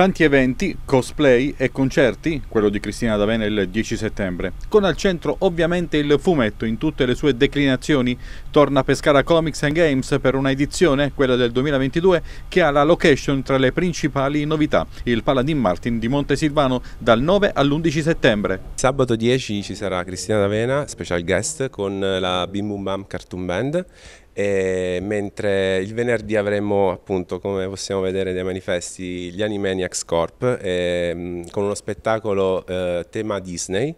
Tanti eventi, cosplay e concerti, quello di Cristina D'Avena il 10 settembre, con al centro ovviamente il fumetto in tutte le sue declinazioni. Torna a Pescara Comics and Games per una edizione, quella del 2022, che ha la location tra le principali novità, il Paladin Martin di Montesilvano dal 9 all'11 settembre. Sabato 10 ci sarà Cristina D'Avena, special guest, con la Bim Bum Bam Cartoon Band e mentre il venerdì avremo appunto come possiamo vedere dai manifesti gli Animaniacs Corp e, ehm, con uno spettacolo eh, tema Disney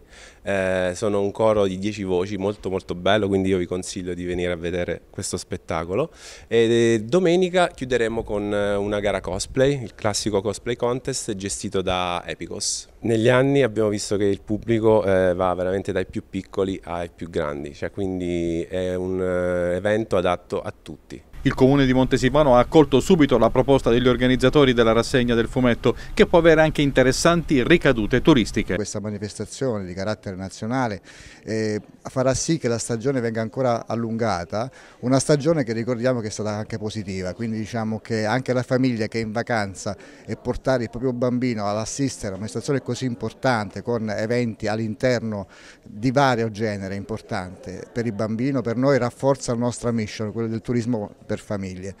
eh, sono un coro di 10 voci molto molto bello quindi io vi consiglio di venire a vedere questo spettacolo e eh, domenica chiuderemo con eh, una gara cosplay il classico cosplay contest gestito da Epicos negli anni abbiamo visto che il pubblico eh, va veramente dai più piccoli ai più grandi cioè quindi è un eh, evento ad adatto a tutti. Il comune di Montesilvano ha accolto subito la proposta degli organizzatori della rassegna del fumetto, che può avere anche interessanti ricadute turistiche. Questa manifestazione di carattere nazionale eh, farà sì che la stagione venga ancora allungata, una stagione che ricordiamo che è stata anche positiva, quindi diciamo che anche la famiglia che è in vacanza e portare il proprio bambino ad assistere a una stazione così importante con eventi all'interno di vario genere importante per il bambino, per noi rafforza la nostra mission, quella del turismo per per famiglie.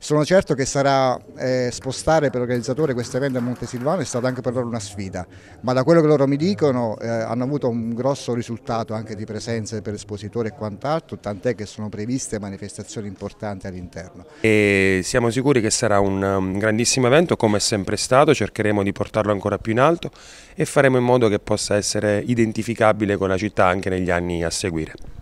Sono certo che sarà eh, spostare per l'organizzatore questo evento a Montesilvano è stata anche per loro una sfida, ma da quello che loro mi dicono eh, hanno avuto un grosso risultato anche di presenze per espositori e quant'altro, tant'è che sono previste manifestazioni importanti all'interno. siamo sicuri che sarà un, un um, grandissimo evento come è sempre stato, cercheremo di portarlo ancora più in alto e faremo in modo che possa essere identificabile con la città anche negli anni a seguire.